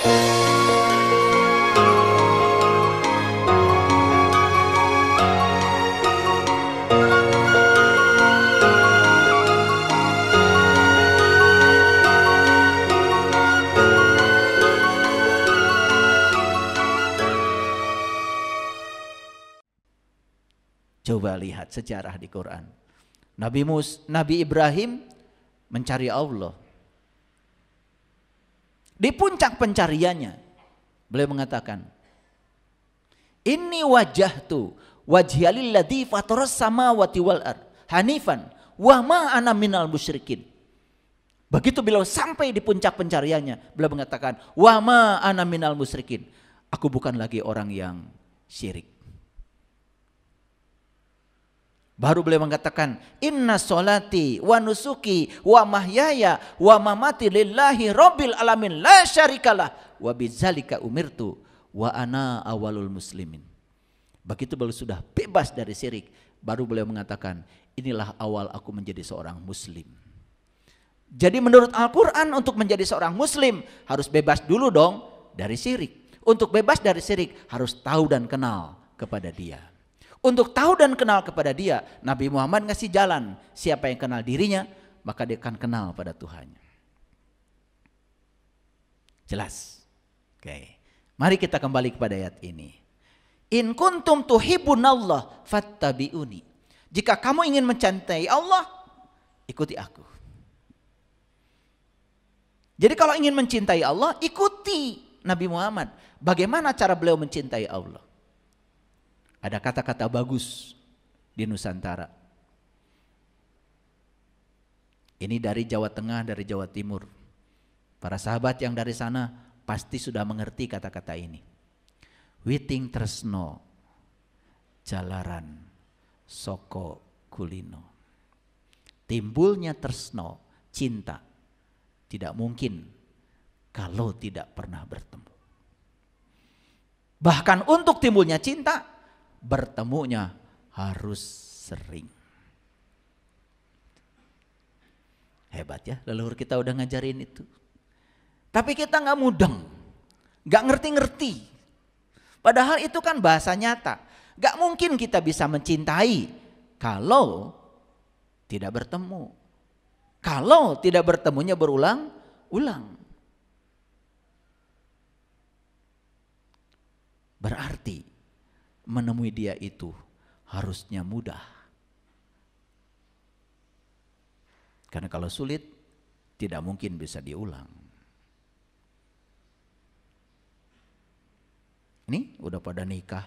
Coba lihat sejarah di Quran. Nabi Mus, Nabi Ibrahim mencari Allah. Di puncak pencariannya, beliau mengatakan, ini wajah tu wajhialilladhi fatoras sama wati ar hanifan wa ma ana minal musyrikin. Begitu beliau sampai di puncak pencariannya, beliau mengatakan, "Wa ma ana minal musyrikin." Aku bukan lagi orang yang syirik. Baru beliau mengatakan, "Inna solati wa nusuki wa mahyaya wa mamati lillahi rabbil alamin la syarikalah wa bizalika umirtu wa ana awalul muslimin." Begitu beliau sudah bebas dari syirik, baru beliau mengatakan, "Inilah awal aku menjadi seorang muslim." Jadi menurut Al-Qur'an untuk menjadi seorang muslim harus bebas dulu dong dari syirik. Untuk bebas dari syirik harus tahu dan kenal kepada Dia. Untuk tahu dan kenal kepada dia, Nabi Muhammad ngasih jalan. Siapa yang kenal dirinya, maka dia akan kenal pada Tuhannya. Jelas? Oke. Mari kita kembali kepada ayat ini. In kuntum tuhibbunallah fattabi'uni. Jika kamu ingin mencintai Allah, ikuti aku. Jadi kalau ingin mencintai Allah, ikuti Nabi Muhammad. Bagaimana cara beliau mencintai Allah? Ada kata-kata bagus di Nusantara. Ini dari Jawa Tengah, dari Jawa Timur. Para sahabat yang dari sana pasti sudah mengerti kata-kata ini. Witing tresno, jalaran, soko kulino. Timbulnya tresno, cinta. Tidak mungkin kalau tidak pernah bertemu. Bahkan untuk timbulnya cinta, bertemunya harus sering. Hebat ya, leluhur kita udah ngajarin itu. Tapi kita nggak mudeng, nggak ngerti-ngerti. Padahal itu kan bahasa nyata. Gak mungkin kita bisa mencintai kalau tidak bertemu. Kalau tidak bertemunya berulang-ulang. Berarti menemui dia itu harusnya mudah. Karena kalau sulit tidak mungkin bisa diulang. Ini udah pada nikah.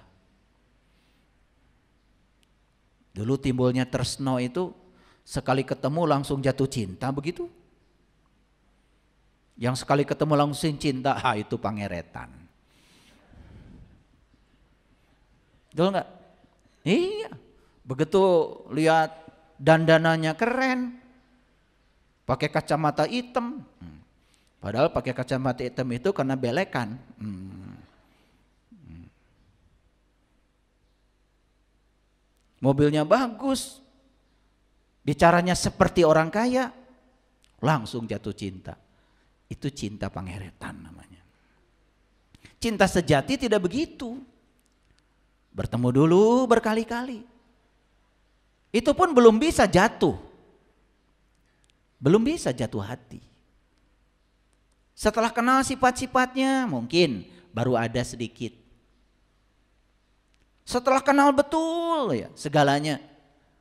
Dulu timbulnya tersno itu sekali ketemu langsung jatuh cinta begitu. Yang sekali ketemu langsung cinta, ah itu pangeretan. Betul nggak? Iya. Begitu lihat dandanannya keren, pakai kacamata hitam. Hmm. Padahal pakai kacamata hitam itu karena belekan. Hmm. hmm. Mobilnya bagus, bicaranya seperti orang kaya, langsung jatuh cinta. Itu cinta pangeretan namanya. Cinta sejati tidak begitu. Bertemu dulu berkali-kali. Itu pun belum bisa jatuh. Belum bisa jatuh hati. Setelah kenal sifat-sifatnya mungkin baru ada sedikit. Setelah kenal betul ya segalanya.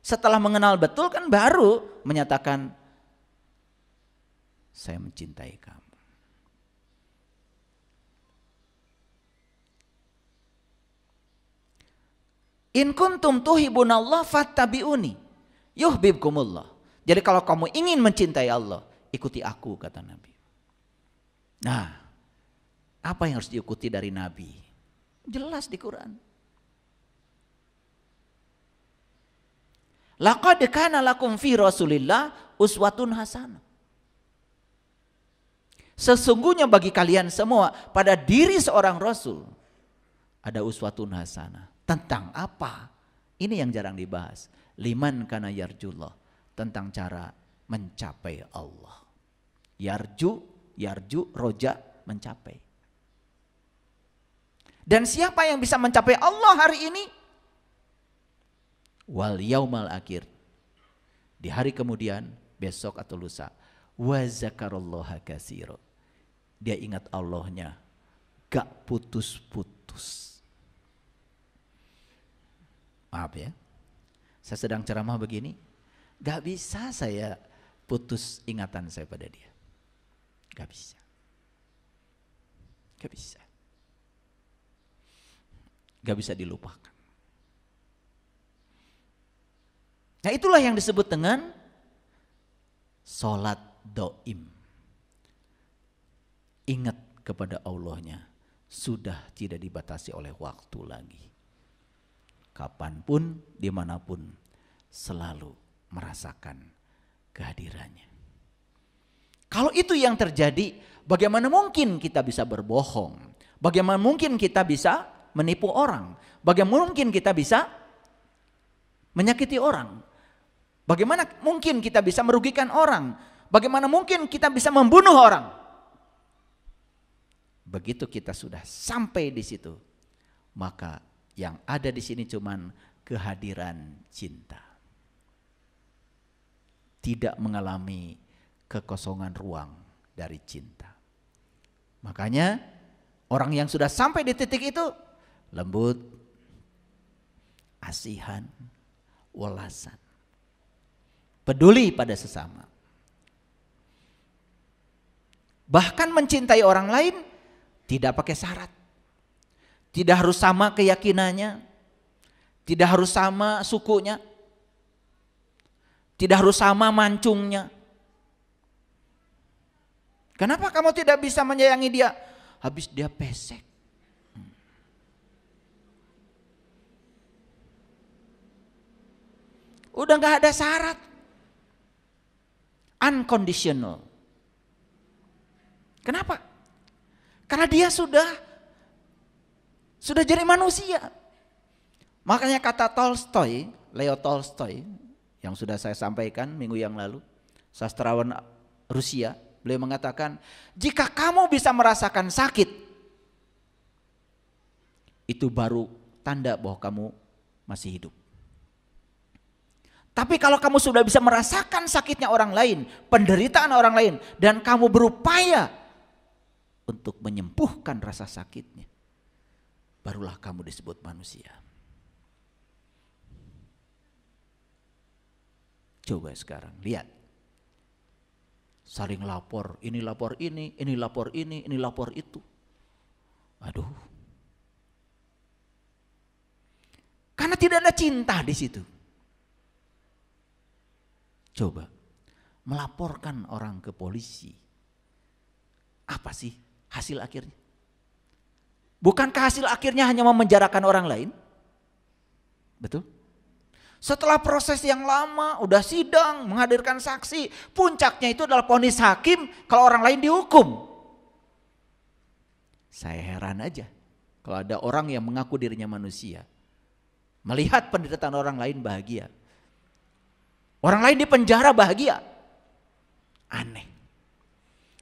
Setelah mengenal betul kan baru menyatakan saya mencintai kamu. In kuntum tuhibunallah fattabi'uni Yuhbibkumullah. Jadi kalau kamu ingin mencintai Allah, ikuti aku kata Nabi. Nah, apa yang harus diikuti dari Nabi? Jelas di Quran. Laqad kana lakum fi Rasulillah uswatun hasanah. Sesungguhnya bagi kalian semua pada diri seorang rasul ada uswatun hasanah. Tentang apa? Ini yang jarang dibahas. Liman kana yarjullah. Tentang cara mencapai Allah. Yarju, yarju, roja, mencapai. Dan siapa yang bisa mencapai Allah hari ini? Wal yaumal akhir. Di hari kemudian, besok atau lusa. Wa zakarullaha kasiro. Dia ingat Allahnya. Gak putus-putus maaf ya, saya sedang ceramah begini, gak bisa saya putus ingatan saya pada dia. Gak bisa. Gak bisa. Gak bisa dilupakan. Nah itulah yang disebut dengan sholat doim. Ingat kepada Allahnya, sudah tidak dibatasi oleh waktu lagi kapanpun, dimanapun, selalu merasakan kehadirannya. Kalau itu yang terjadi, bagaimana mungkin kita bisa berbohong? Bagaimana mungkin kita bisa menipu orang? Bagaimana mungkin kita bisa menyakiti orang? Bagaimana mungkin kita bisa merugikan orang? Bagaimana mungkin kita bisa membunuh orang? Begitu kita sudah sampai di situ, maka yang ada di sini cuman kehadiran cinta. Tidak mengalami kekosongan ruang dari cinta. Makanya orang yang sudah sampai di titik itu lembut, asihan, welasan. Peduli pada sesama. Bahkan mencintai orang lain tidak pakai syarat. Tidak harus sama keyakinannya. Tidak harus sama sukunya. Tidak harus sama mancungnya. Kenapa kamu tidak bisa menyayangi dia? Habis dia pesek. Udah gak ada syarat. Unconditional. Kenapa? Karena dia sudah sudah jadi manusia. Makanya kata Tolstoy, Leo Tolstoy, yang sudah saya sampaikan minggu yang lalu, sastrawan Rusia, beliau mengatakan, jika kamu bisa merasakan sakit, itu baru tanda bahwa kamu masih hidup. Tapi kalau kamu sudah bisa merasakan sakitnya orang lain, penderitaan orang lain, dan kamu berupaya untuk menyembuhkan rasa sakitnya, barulah kamu disebut manusia. Coba sekarang lihat. Saling lapor, ini lapor ini, ini lapor ini, ini lapor itu. Aduh. Karena tidak ada cinta di situ. Coba melaporkan orang ke polisi. Apa sih hasil akhirnya? Bukankah hasil akhirnya hanya memenjarakan orang lain? Betul? Setelah proses yang lama, udah sidang, menghadirkan saksi, puncaknya itu adalah ponis hakim kalau orang lain dihukum. Saya heran aja kalau ada orang yang mengaku dirinya manusia, melihat penderitaan orang lain bahagia. Orang lain di penjara bahagia. Aneh.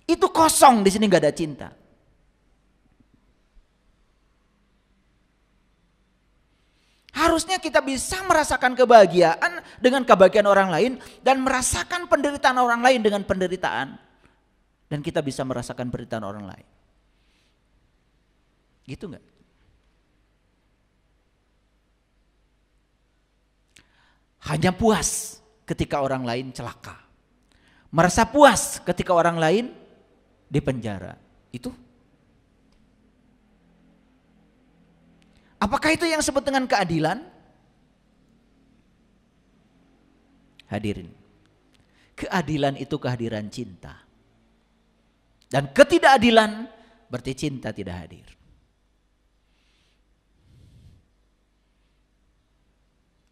Itu kosong di sini nggak ada cinta. Harusnya kita bisa merasakan kebahagiaan dengan kebahagiaan orang lain dan merasakan penderitaan orang lain dengan penderitaan. Dan kita bisa merasakan penderitaan orang lain. Gitu nggak? Hanya puas ketika orang lain celaka. Merasa puas ketika orang lain dipenjara. Itu Apakah itu yang disebut dengan keadilan? Hadirin. Keadilan itu kehadiran cinta. Dan ketidakadilan berarti cinta tidak hadir.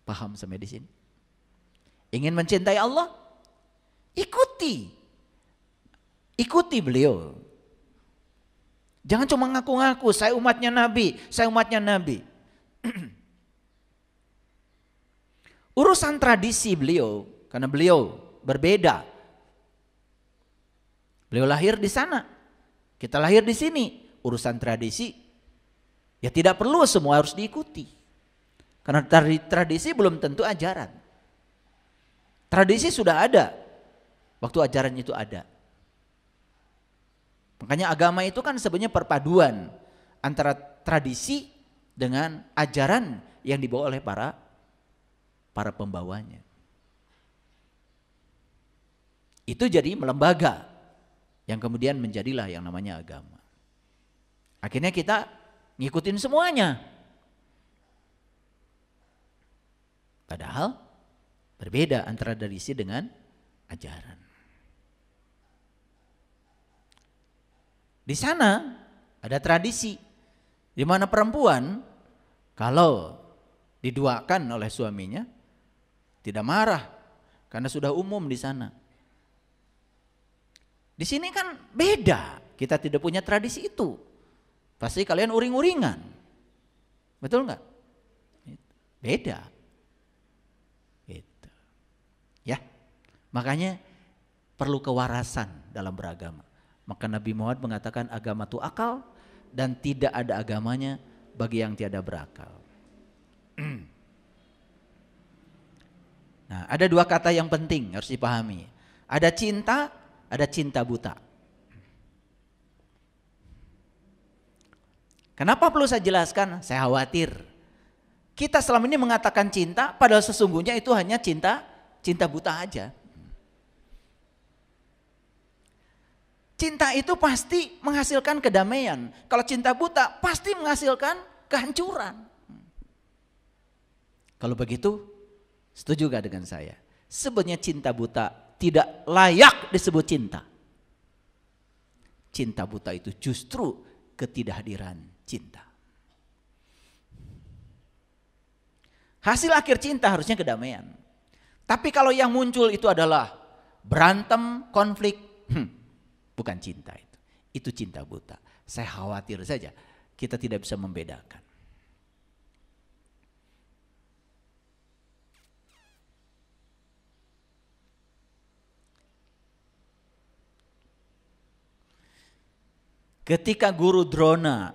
Paham sampai di sini? Ingin mencintai Allah? Ikuti. Ikuti beliau Jangan cuma ngaku-ngaku, saya umatnya Nabi, saya umatnya Nabi. Urusan tradisi beliau, karena beliau berbeda. Beliau lahir di sana, kita lahir di sini. Urusan tradisi, ya tidak perlu semua harus diikuti. Karena tradisi belum tentu ajaran. Tradisi sudah ada, waktu ajaran itu ada. Makanya agama itu kan sebenarnya perpaduan antara tradisi dengan ajaran yang dibawa oleh para para pembawanya. Itu jadi melembaga yang kemudian menjadilah yang namanya agama. Akhirnya kita ngikutin semuanya. Padahal berbeda antara tradisi dengan ajaran. Di sana ada tradisi di mana perempuan kalau diduakan oleh suaminya tidak marah karena sudah umum di sana. Di sini kan beda, kita tidak punya tradisi itu. Pasti kalian uring-uringan. Betul nggak? Beda. Gitu. Ya. Makanya perlu kewarasan dalam beragama. Maka Nabi Muhammad mengatakan agama itu akal dan tidak ada agamanya bagi yang tiada berakal. Nah, ada dua kata yang penting harus dipahami. Ada cinta, ada cinta buta. Kenapa perlu saya jelaskan? Saya khawatir. Kita selama ini mengatakan cinta, padahal sesungguhnya itu hanya cinta, cinta buta aja. Cinta itu pasti menghasilkan kedamaian. Kalau cinta buta pasti menghasilkan kehancuran. Kalau begitu, setuju gak dengan saya? Sebenarnya cinta buta tidak layak disebut cinta. Cinta buta itu justru ketidakhadiran cinta. Hasil akhir cinta harusnya kedamaian. Tapi kalau yang muncul itu adalah berantem, konflik, hmm, Bukan cinta itu. Itu cinta buta. Saya khawatir saja kita tidak bisa membedakan. Ketika guru Drona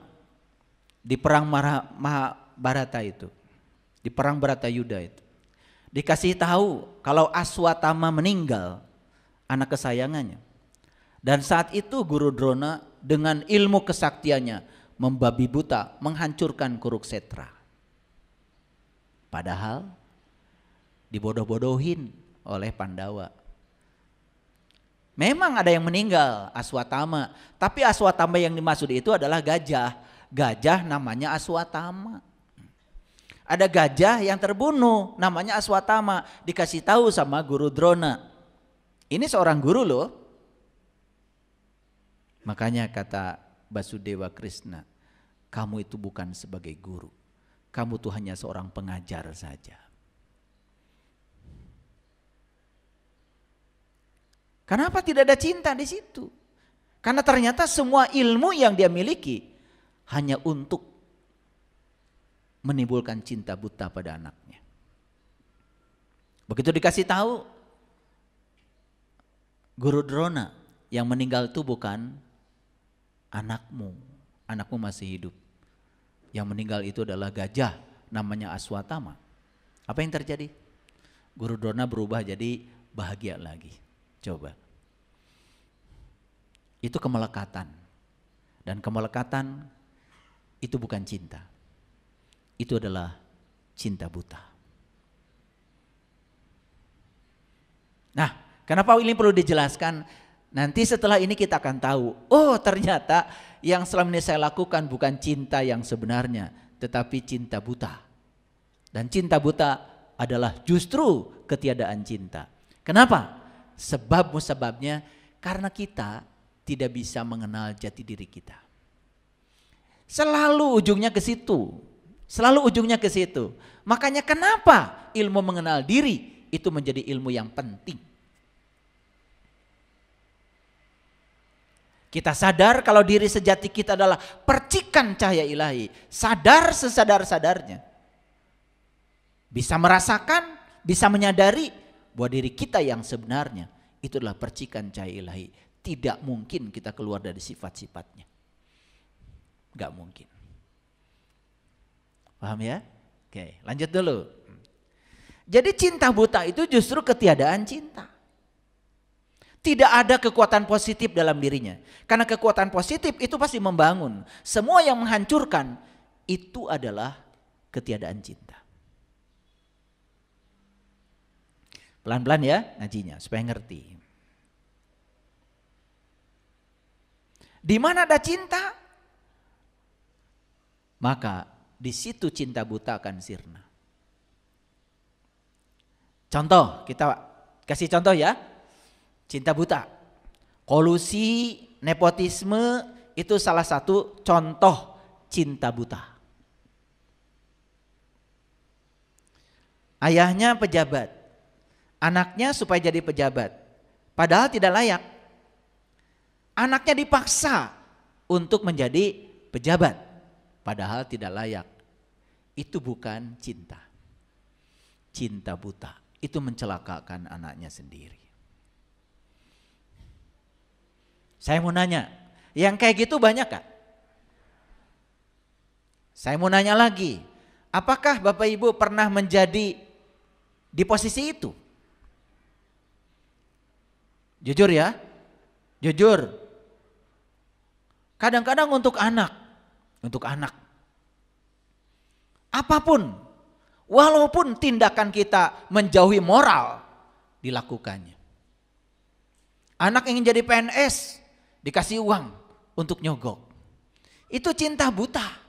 di perang Mahabharata itu, di perang Barata Yuda itu, dikasih tahu kalau Aswatama meninggal anak kesayangannya. Dan saat itu Guru Drona dengan ilmu kesaktiannya membabi buta menghancurkan Kuruksetra. Padahal dibodoh-bodohin oleh Pandawa. Memang ada yang meninggal Aswatama, tapi Aswatama yang dimaksud itu adalah gajah. Gajah namanya Aswatama. Ada gajah yang terbunuh namanya Aswatama, dikasih tahu sama guru Drona. Ini seorang guru loh, Makanya kata Basudewa Krishna, kamu itu bukan sebagai guru. Kamu tuh hanya seorang pengajar saja. Kenapa tidak ada cinta di situ? Karena ternyata semua ilmu yang dia miliki hanya untuk menimbulkan cinta buta pada anaknya. Begitu dikasih tahu, Guru Drona yang meninggal itu bukan anakmu, anakmu masih hidup. Yang meninggal itu adalah gajah, namanya Aswatama. Apa yang terjadi? Guru Drona berubah jadi bahagia lagi. Coba. Itu kemelekatan. Dan kemelekatan itu bukan cinta. Itu adalah cinta buta. Nah, kenapa ini perlu dijelaskan? Nanti setelah ini kita akan tahu, oh ternyata yang selama ini saya lakukan bukan cinta yang sebenarnya, tetapi cinta buta. Dan cinta buta adalah justru ketiadaan cinta. Kenapa? Sebab musababnya karena kita tidak bisa mengenal jati diri kita. Selalu ujungnya ke situ. Selalu ujungnya ke situ. Makanya kenapa ilmu mengenal diri itu menjadi ilmu yang penting Kita sadar kalau diri sejati kita adalah percikan cahaya ilahi. Sadar sesadar-sadarnya. Bisa merasakan, bisa menyadari bahwa diri kita yang sebenarnya itu adalah percikan cahaya ilahi. Tidak mungkin kita keluar dari sifat-sifatnya. Gak mungkin. Paham ya? Oke, lanjut dulu. Jadi cinta buta itu justru ketiadaan cinta. Tidak ada kekuatan positif dalam dirinya. Karena kekuatan positif itu pasti membangun. Semua yang menghancurkan itu adalah ketiadaan cinta. Pelan-pelan ya ngajinya supaya ngerti. Di mana ada cinta? Maka di situ cinta buta akan sirna. Contoh, kita kasih contoh ya cinta buta. Kolusi, nepotisme itu salah satu contoh cinta buta. Ayahnya pejabat, anaknya supaya jadi pejabat, padahal tidak layak. Anaknya dipaksa untuk menjadi pejabat, padahal tidak layak. Itu bukan cinta. Cinta buta itu mencelakakan anaknya sendiri. Saya mau nanya, yang kayak gitu banyak kak. Saya mau nanya lagi, apakah Bapak Ibu pernah menjadi di posisi itu? Jujur ya, jujur. Kadang-kadang untuk anak, untuk anak. Apapun, walaupun tindakan kita menjauhi moral, dilakukannya. Anak ingin jadi PNS, dikasih uang untuk nyogok. Itu cinta buta.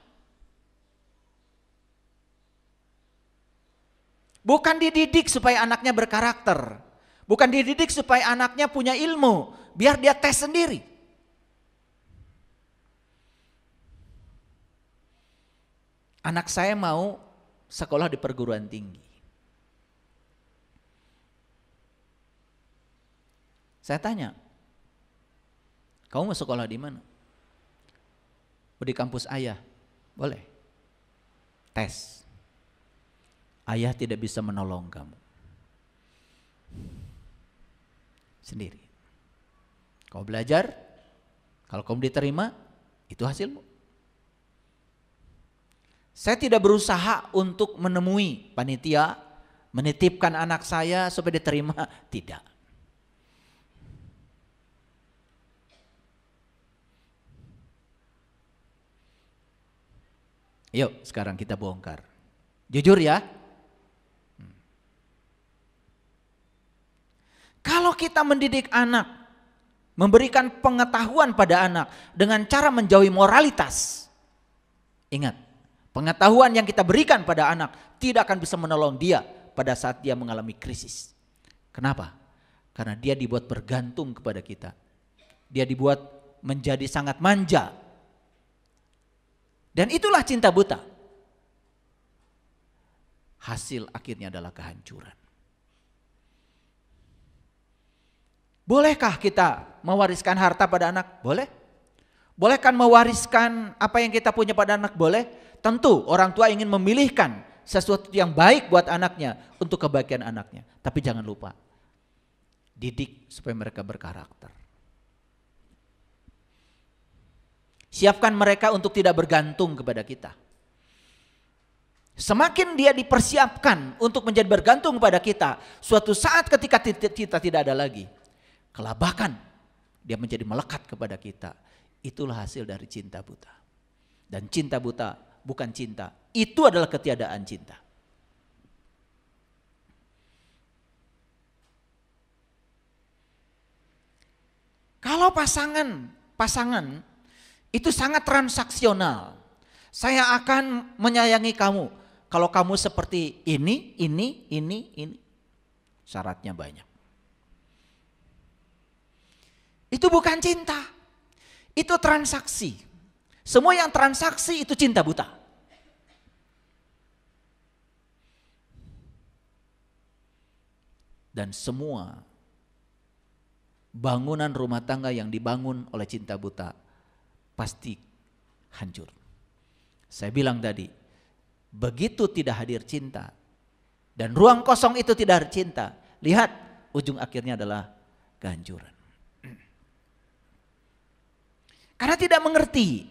Bukan dididik supaya anaknya berkarakter. Bukan dididik supaya anaknya punya ilmu. Biar dia tes sendiri. Anak saya mau sekolah di perguruan tinggi. Saya tanya, kamu mau sekolah di mana? di kampus ayah. Boleh. Tes. Ayah tidak bisa menolong kamu. Sendiri. Kau belajar, kalau kamu diterima, itu hasilmu. Saya tidak berusaha untuk menemui panitia, menitipkan anak saya supaya diterima, tidak. Yuk sekarang kita bongkar. Jujur ya. Hmm. Kalau kita mendidik anak, memberikan pengetahuan pada anak dengan cara menjauhi moralitas. Ingat, pengetahuan yang kita berikan pada anak tidak akan bisa menolong dia pada saat dia mengalami krisis. Kenapa? Karena dia dibuat bergantung kepada kita. Dia dibuat menjadi sangat manja dan itulah cinta buta. Hasil akhirnya adalah kehancuran. Bolehkah kita mewariskan harta pada anak? Boleh. Bolehkan mewariskan apa yang kita punya pada anak? Boleh. Tentu orang tua ingin memilihkan sesuatu yang baik buat anaknya untuk kebaikan anaknya. Tapi jangan lupa, didik supaya mereka berkarakter. Siapkan mereka untuk tidak bergantung kepada kita. Semakin dia dipersiapkan untuk menjadi bergantung kepada kita, suatu saat ketika kita tidak ada lagi, kelabakan dia menjadi melekat kepada kita. Itulah hasil dari cinta buta. Dan cinta buta bukan cinta, itu adalah ketiadaan cinta. Kalau pasangan, pasangan itu sangat transaksional. Saya akan menyayangi kamu kalau kamu seperti ini, ini, ini, ini. Syaratnya banyak. Itu bukan cinta. Itu transaksi. Semua yang transaksi itu cinta buta. Dan semua bangunan rumah tangga yang dibangun oleh cinta buta pasti hancur. Saya bilang tadi, begitu tidak hadir cinta dan ruang kosong itu tidak hadir cinta, lihat ujung akhirnya adalah kehancuran. Karena tidak mengerti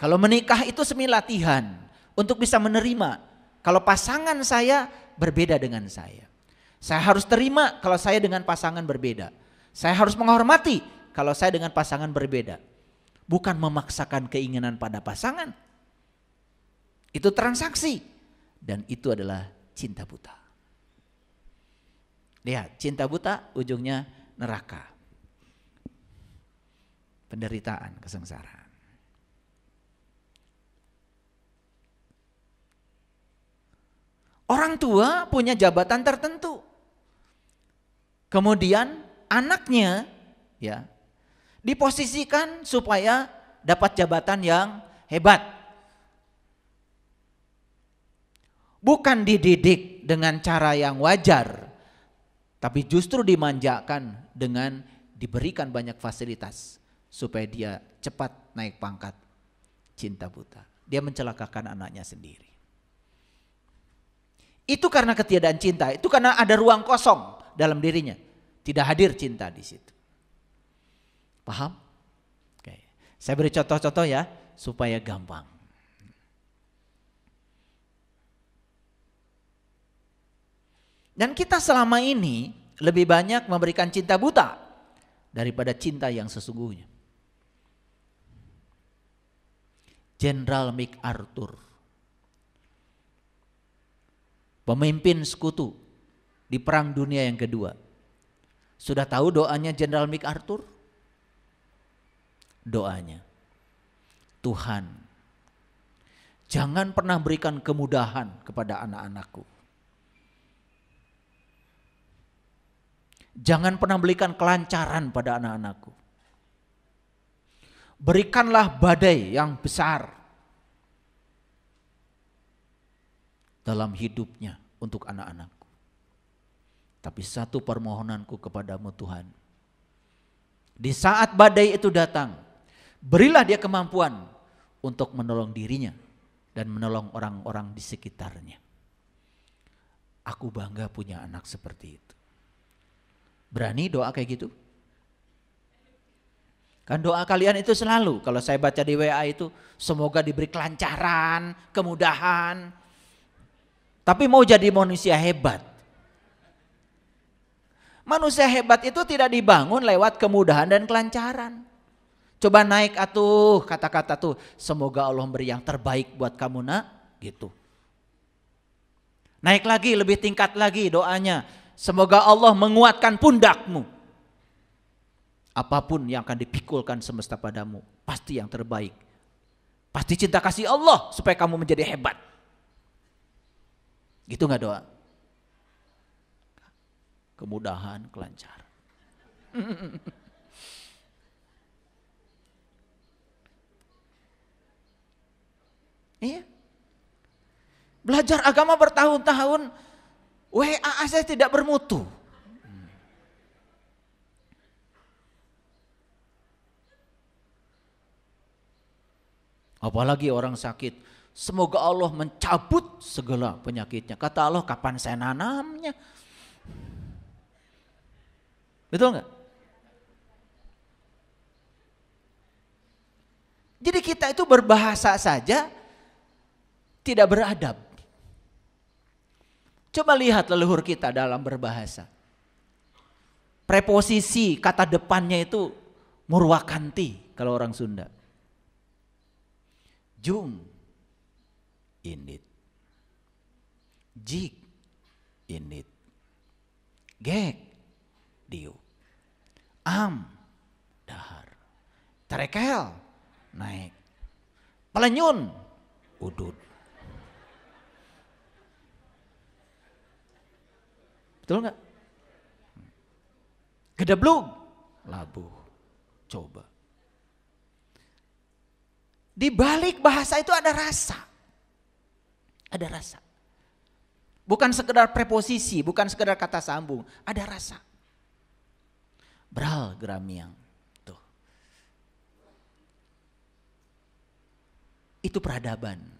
kalau menikah itu semi latihan untuk bisa menerima kalau pasangan saya berbeda dengan saya. Saya harus terima kalau saya dengan pasangan berbeda. Saya harus menghormati kalau saya dengan pasangan berbeda bukan memaksakan keinginan pada pasangan. Itu transaksi dan itu adalah cinta buta. Lihat, cinta buta ujungnya neraka. Penderitaan, kesengsaraan. Orang tua punya jabatan tertentu. Kemudian anaknya ya Diposisikan supaya dapat jabatan yang hebat. Bukan dididik dengan cara yang wajar, tapi justru dimanjakan dengan diberikan banyak fasilitas supaya dia cepat naik pangkat cinta buta. Dia mencelakakan anaknya sendiri. Itu karena ketiadaan cinta, itu karena ada ruang kosong dalam dirinya. Tidak hadir cinta di situ. Paham? Oke. Saya beri contoh-contoh ya supaya gampang. Dan kita selama ini lebih banyak memberikan cinta buta daripada cinta yang sesungguhnya. Jenderal Arthur, pemimpin sekutu di Perang Dunia yang kedua, sudah tahu doanya Jenderal Arthur? doanya. Tuhan, jangan pernah berikan kemudahan kepada anak-anakku. Jangan pernah berikan kelancaran pada anak-anakku. Berikanlah badai yang besar dalam hidupnya untuk anak-anakku. Tapi satu permohonanku kepadamu Tuhan. Di saat badai itu datang, Berilah dia kemampuan untuk menolong dirinya dan menolong orang-orang di sekitarnya. Aku bangga punya anak seperti itu. Berani doa kayak gitu? Kan doa kalian itu selalu, kalau saya baca di WA itu, semoga diberi kelancaran, kemudahan. Tapi mau jadi manusia hebat. Manusia hebat itu tidak dibangun lewat kemudahan dan kelancaran. Coba naik atuh kata-kata tuh. Semoga Allah memberi yang terbaik buat kamu nak. Gitu. Naik lagi, lebih tingkat lagi doanya. Semoga Allah menguatkan pundakmu. Apapun yang akan dipikulkan semesta padamu, pasti yang terbaik. Pasti cinta kasih Allah supaya kamu menjadi hebat. Gitu gak doa? Kemudahan, kelancaran. Iya. Belajar agama bertahun-tahun, WA saya tidak bermutu. Apalagi orang sakit. Semoga Allah mencabut segala penyakitnya. Kata Allah, kapan saya nanamnya? Betul nggak? Jadi kita itu berbahasa saja tidak beradab. Coba lihat leluhur kita dalam berbahasa. Preposisi kata depannya itu murwakanti kalau orang Sunda. Jung init. Jik init. Gek diu. Am dahar. Terekel naik. Pelenyun udut. Betul nggak? belum? labuh. Coba. Di balik bahasa itu ada rasa. Ada rasa. Bukan sekedar preposisi, bukan sekedar kata sambung, ada rasa. Bral yang Tuh. Itu peradaban.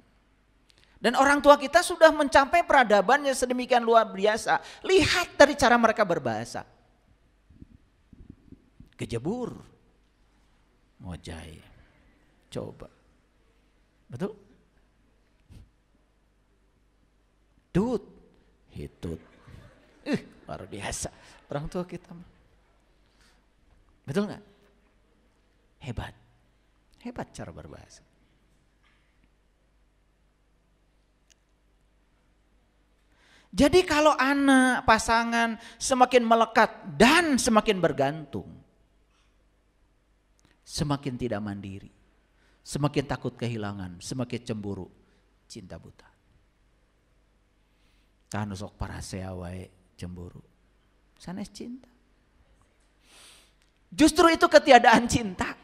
Dan orang tua kita sudah mencapai peradaban yang sedemikian luar biasa. Lihat dari cara mereka berbahasa. Kejebur. Mojai. Coba. Betul? Dut. Hitut. Ih, luar biasa. Orang tua kita. Betul nggak? Hebat. Hebat cara berbahasa. Jadi kalau anak, pasangan semakin melekat dan semakin bergantung, semakin tidak mandiri, semakin takut kehilangan, semakin cemburu, cinta buta. Tahan usok para seawai cemburu. Sana cinta. Justru itu ketiadaan cinta.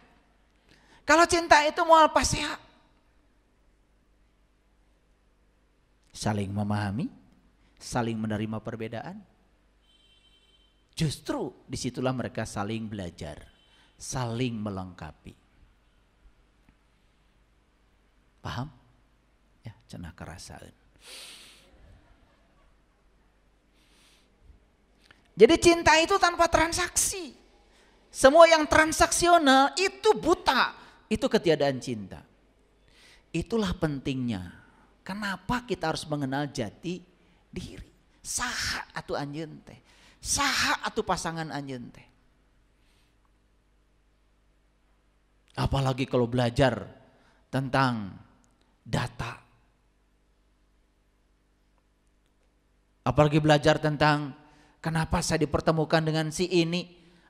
Kalau cinta itu mau apa pasea. Saling memahami, saling menerima perbedaan. Justru disitulah mereka saling belajar, saling melengkapi. Paham? Ya, cenah kerasaan. Jadi cinta itu tanpa transaksi. Semua yang transaksional itu buta, itu ketiadaan cinta. Itulah pentingnya. Kenapa kita harus mengenal jati diri. Saha atau anjen teh. Saha pasangan anjen teh. Apalagi kalau belajar tentang data. Apalagi belajar tentang kenapa saya dipertemukan dengan si ini,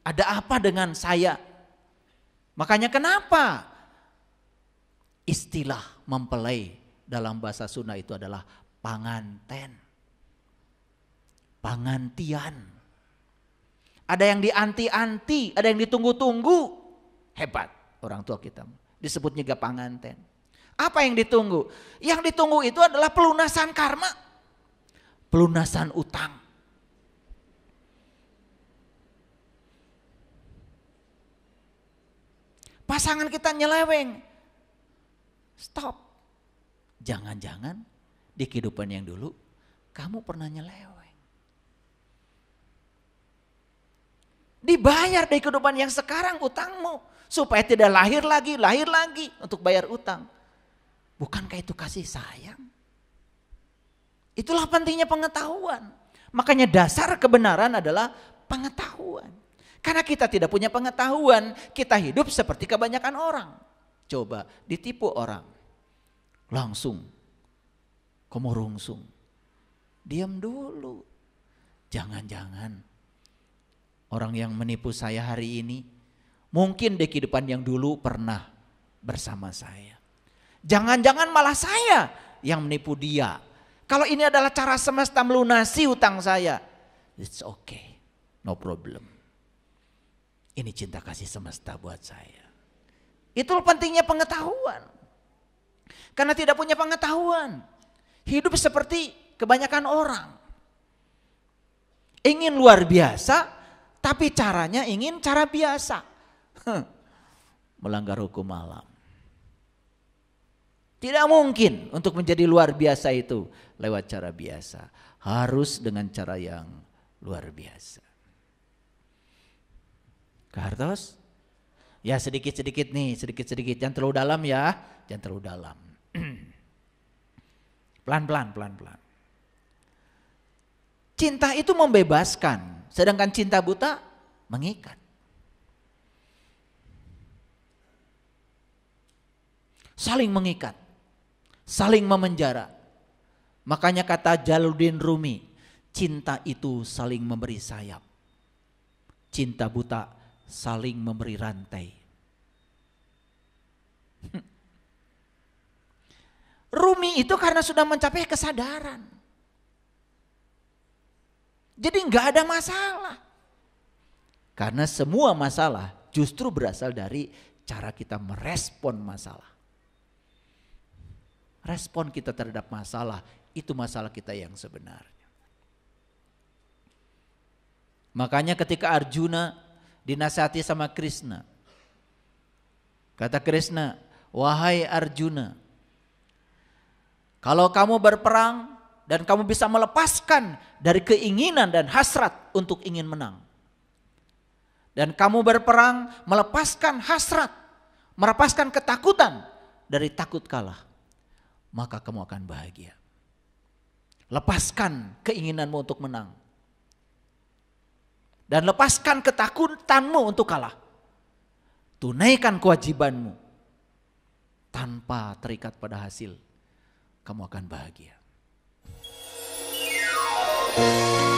ada apa dengan saya. Makanya kenapa istilah mempelai dalam bahasa Sunda itu adalah panganten pengantian. Ada yang dianti-anti, ada yang ditunggu-tunggu. Hebat orang tua kita. Disebut juga panganten. Apa yang ditunggu? Yang ditunggu itu adalah pelunasan karma. Pelunasan utang. Pasangan kita nyeleweng. Stop. Jangan-jangan di kehidupan yang dulu kamu pernah nyeleweng. Dibayar dari kehidupan yang sekarang utangmu. Supaya tidak lahir lagi, lahir lagi untuk bayar utang. Bukankah itu kasih sayang? Itulah pentingnya pengetahuan. Makanya dasar kebenaran adalah pengetahuan. Karena kita tidak punya pengetahuan, kita hidup seperti kebanyakan orang. Coba ditipu orang. Langsung. Kamu Diam dulu. Jangan-jangan orang yang menipu saya hari ini, mungkin di kehidupan yang dulu pernah bersama saya. Jangan-jangan malah saya yang menipu dia. Kalau ini adalah cara semesta melunasi hutang saya, it's okay, no problem. Ini cinta kasih semesta buat saya. Itu pentingnya pengetahuan. Karena tidak punya pengetahuan. Hidup seperti kebanyakan orang. Ingin luar biasa, tapi caranya ingin cara biasa. Melanggar hukum alam. Tidak mungkin untuk menjadi luar biasa itu lewat cara biasa. Harus dengan cara yang luar biasa. Kardos Ya sedikit-sedikit nih, sedikit-sedikit. Jangan terlalu dalam ya, jangan terlalu dalam. Pelan-pelan, pelan-pelan. Cinta itu membebaskan, sedangkan cinta buta mengikat. Saling mengikat, saling memenjara. Makanya kata Jaludin Rumi, cinta itu saling memberi sayap. Cinta buta saling memberi rantai. Rumi itu karena sudah mencapai kesadaran. Jadi nggak ada masalah. Karena semua masalah justru berasal dari cara kita merespon masalah. Respon kita terhadap masalah itu masalah kita yang sebenarnya. Makanya ketika Arjuna dinasihati sama Krishna. Kata Krishna, "Wahai Arjuna, kalau kamu berperang dan kamu bisa melepaskan dari keinginan dan hasrat untuk ingin menang. Dan kamu berperang melepaskan hasrat, melepaskan ketakutan dari takut kalah. Maka kamu akan bahagia. Lepaskan keinginanmu untuk menang. Dan lepaskan ketakutanmu untuk kalah. Tunaikan kewajibanmu tanpa terikat pada hasil. Kamu akan bahagia. Música